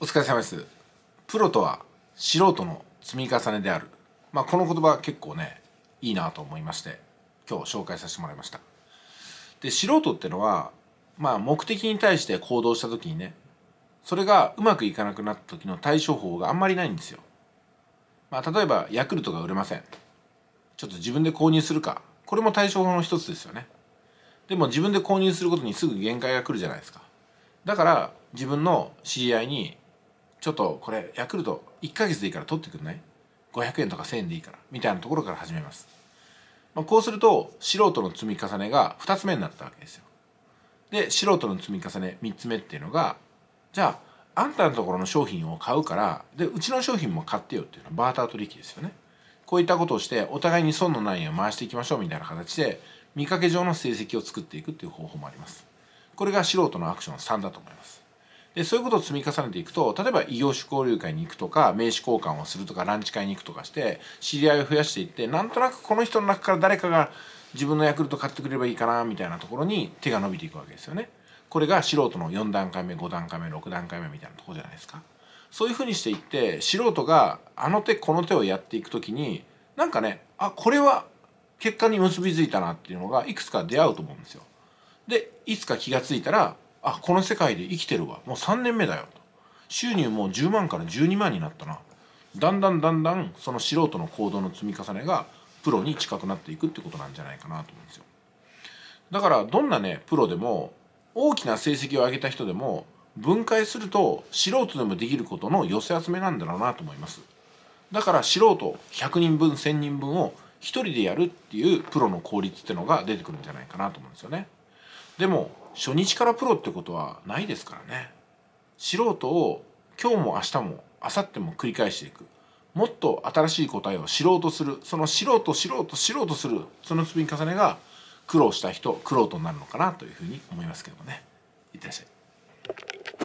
お疲れ様ですプロとは素人の積み重ねである、まあ、この言葉結構ねいいなと思いまして今日紹介させてもらいましたで素人ってのは、まあ、目的に対して行動した時にねそれがうまくいかなくなった時の対処法があんまりないんですよ、まあ、例えばヤクルトが売れませんちょっと自分で購入するかこれも対処法の一つですよねでも自分で購入することにすぐ限界が来るじゃないですかだから自分の知り合いにちょっとこれヤクルト1ヶ月でいいから取ってくんない500円とか1000円でいいからみたいなところから始めます、まあ、こうすると素人の積み重ねが2つ目になったわけですよで素人の積み重ね3つ目っていうのがじゃああんたのところの商品を買うからでうちの商品も買ってよっていうのはバーター取引ですよねこういったことをしてお互いに損のない円を回していきましょうみたいな形で見かけ上の成績を作っていくっていう方法もありますこれが素人のアクション3だと思いますでそういうことを積み重ねていくと例えば異業種交流会に行くとか名刺交換をするとかランチ会に行くとかして知り合いを増やしていってなんとなくこの人の中から誰かが自分のヤクルト買ってくれればいいかなみたいなところに手が伸びていくわけですよね。これが素人の4段階目5段階目6段階目みたいなとこじゃないですか。そういうふうにしていって素人があの手この手をやっていく時になんかねあこれは結果に結びついたなっていうのがいくつか出会うと思うんですよ。でいつか気が付いたらあこの世界で生きてるわもう3年目だよと収入もう10万から12万になったなだんだんだんだんその素人の行動の積み重ねがプロに近くなっていくってことなんじゃないかなと思うんですよだからどんなねプロでも大きな成績を上げた人でも分解すると素人でもできることの寄せ集めなんだろうなと思いますだから素人100人分1000人分を1人でやるっていうプロの効率ってのが出てくるんじゃないかなと思うんですよね。でも初日からプロってことはないですからね素人を今日も明日も明後日も繰り返していくもっと新しい答えを知ろうとするその知ろうと知ろうと知ろうとするその積み重ねが苦労した人苦労となるのかなというふうに思いますけどもねいってらっしゃい